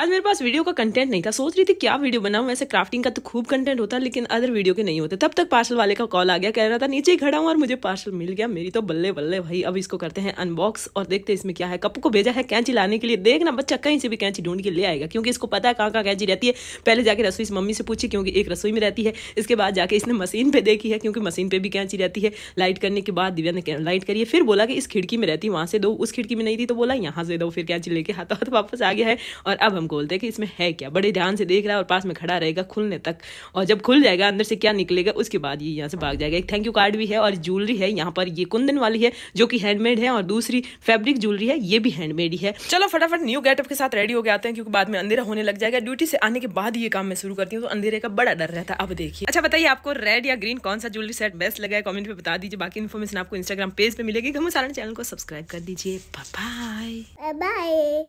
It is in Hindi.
आज मेरे पास वीडियो का कंटेंट नहीं था सोच रही थी क्या वीडियो बनाऊं वैसे क्राफ्टिंग का तो खूब कंटेंट होता है लेकिन अदर वीडियो के नहीं होते तब तक पार्सल वाले का कॉल आ गया कह रहा था नीचे ही खड़ा हूँ और मुझे पार्सल मिल गया मेरी तो बल्ले बल्ले भाई अब इसको करते हैं अनबॉक्स और देखते इसमें क्या है कप को भेजा है कैंची लाने के लिए देखना बच्चा कहीं से भी कैंची ढूंढ के ले आएगा क्योंकि इसको पता है कहाँ कहाँ कैंची रहती है पहले जाके रसोई से मम्मी से पूछी क्योंकि एक रसोई में रहती है इसके बाद जाके इसने मशीन पर देखी है क्योंकि मशीन पर भी कैंची रहती है लाइट करने के बाद दिव्या ने लाइट करिए फिर बोला कि इस खिड़की में रहती है वहाँ से दो उस खिड़की में नहीं थी तो बोला यहाँ से दो फिर कैंची लेके हाथों हाथ वापस आ गया है और अब हम गोल देखे इसमें है क्या बड़े ध्यान से देख रहा है और पास में खड़ा रहेगा खुलने तक और जब खुल जाएगा अंदर से क्या निकलेगा उसके बाद ये यहाँ से भाग जाएगा एक थैंक यू कार्ड भी है और ज्वेलरी है यहाँ पर ये कुंदन वाली है जो कि हैंडमेड है और दूसरी फैब्रिक ज्वेलरी है ये भी हैंडमेड ही है चलो फटाफट न्यू गेटअप के साथ रेडी हो गया है क्योंकि बाद में अंधेरा होने लग जाएगा ड्यूटी से आने के बाद ये काम मैं शुरू करती हूँ तो अंधेरे का बड़ा डर रहता है अब देखिए अच्छा बताइए आपको रेड या ग्रीन कौन सा ज्वेलरी सेट बेस्ट लगा है कॉमेंट में बता दीजिए बाकी इन्फॉर्मेशन आपको इंस्टाग्राम पेज पे मिलेगी हम सारण चैनल को सब्सक्राइब कर दीजिए बाय बाय